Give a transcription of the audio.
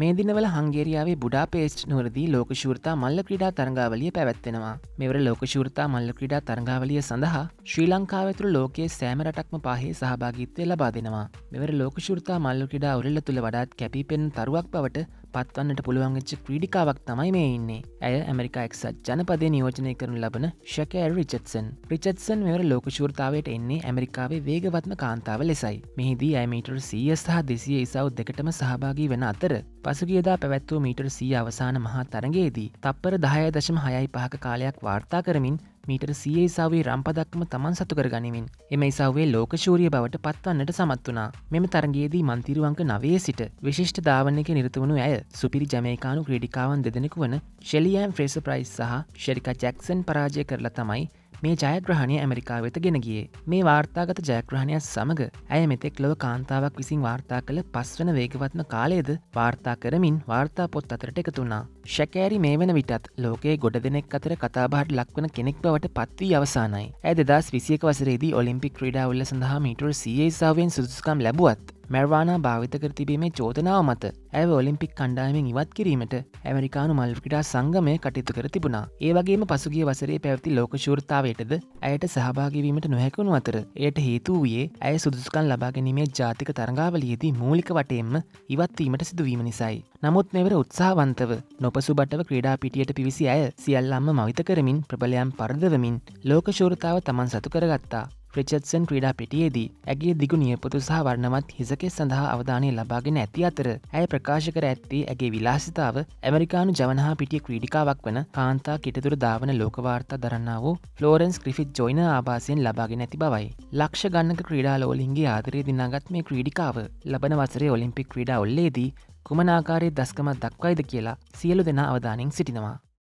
මේ දිනවල හංගේරියාවේ බුඩා පේස්ට් නුවරදී ලෝක ශෘතා මල්ල ක්‍රඩා තරංගාවලිය පැවැත්වෙනවා මෙවර ලෝක ශෘතා මල්ල ක්‍රඩා තරංගාවලිය සඳහා ශ්‍රී ලංකාවතුර ලෝකයේ සෑමරටක්ම පහහි සහභාගිත්වය ලබා දෙෙනවා මෙවර ලෝක ශෘතා මල්ල ක්‍රඩා උරල්ල තුළ වඩාත් කැපිපෙන් තරුවක් බවට පත්වන්නට පුළුවන්ගච්ච ක්‍රඩිකාවක් තමයි මේ ඉන්නේ ඇය ඇමරිකාක්සත් ජනපද නියෝජනය කරන ලබන ශකඇ රිචත්සන් රිචත්සන් මෙවර ලෝකෂූර්තාවයට එන්නේ ඇමරිකාවේ වේගවත්ම කාන්තාව ලෙසයි මෙහිදී ඇමීටර් සිය සහ දෙසිය ඉසව් දෙකටම සහභාගී වෙන අතර පසුගේදා පැවැත්වූ මීටර් සිය අවසාන මහා තරගේදී තප්පර දහය දශම හයයි පහක කාලයක් වාර්තා කරමින් මීටර සිය ඉසාාවේ රම්පදක්ම තමන් සතු කරගනිමින් එම ඉසාාවේ ලෝකශූරිය බවට පත්වන්නට සමත් වනා මෙම තරගේදී මන්තිරුවංක නවේ සිට විශිෂ්ට ධාවනක නිරතුවුණු ඇය සුපිරි ජමයකානු ක්‍රඩිකාවන් දෙදෙනෙකු වන ශෙලියෑම් ෆ්‍රේස ප්‍රයිස් සහ ශෙරිකා ජැක්සන් පරාජය කරලා තමයි මේ ජයග්‍රහණය ඇමරිකා වෙත ගෙන ගියේ මේ වාර්තාගත ජයග්‍රහණයක් සමඟ ඇය මෙතෙක් ලොව කාන්තාවක් විසින් වාර්තා කළ පස්වන වේගවත්ම කාලයද වාර්තා කරමින් වාර්තා පොත් අතරට එකතුන්නා. ශැකෑරි මේ වන විටත් ලෝකයේ ගොඩ දෙනෙක් අතර කතාබාට ලක්වන කෙනෙක් බවට පත්වී අවසානයි. ඇ දෙදස් විසියක වසරේදී ඔලිම්පික් ක්‍රඩා උල්ල සඳහා මීටර සේසාාවෙන් සුදුස්කම් ලැබුවත් මැරවානා භාවිත කර තිබීමේ චෝතනාව මත ඇව ඔලිම්පික් කණ්ඩායමෙන් ඉවත් කිරීමට ඇමරිකානු මල්කිටා සංගමය කටයුතු කර තිබුණා ඒවගේම පසුගේ වසරේ පැවති ලෝක ශෘතාවයටද ඇයට සහභාගවීමට නොහැකුණු අතර එයට හේතු වූයේ ඇය සුදුස්කන් ලබාගැනීමේ ජාතික තරඟාවලියේදී මූලික වටයෙන්ම ඉවත්වීමට සිදුවීම නිසයි. නමුත් මෙවර උත්සාහවන්තව නොපසු බටව ක්‍රඩා පිටියට පිවිසි ඇය සියල්ලම්ම මවිත කරමින් ප්‍රබලයම් පරදවමින් ලෝක ශෘතාව තමන් සතු කරගත්තා ්‍රචත්සන් ක්‍රීඩා පිටියේදී ඇගේ දිගු නියපොතු සහ වර්ණමත් හිසකෙ සඳහා අවධානය ලබාගෙන ඇති අතර ඇය ප්‍රකාශ කර ඇත්තේ ඇගේ විලාසිතාව ඇමරිකානු ජවනහා පිටිය ක්‍රීඩිකාවක් වන කාන්තා කෙටතුර දාවන ලෝකවාර්තා දරන්න වූ ෆලෝරන්ස් ක්‍රිෆිත් ජොයින ආවාසයෙන් ලබාගෙන ඇති බවයි ලක්ෂ ගන්නක ක්‍රීඩාලෝලින්ගේ ආදරය දිනාගත් මේ ක්‍රීඩිකාව ලබන වසරේ ඔලිම්පික් ක්‍රීඩා ඔල්ලේදී කුමනාකාරයේ දස්කමත් දක්වයිද කියලා සියලු දෙනා අවධානින් සිටිනවා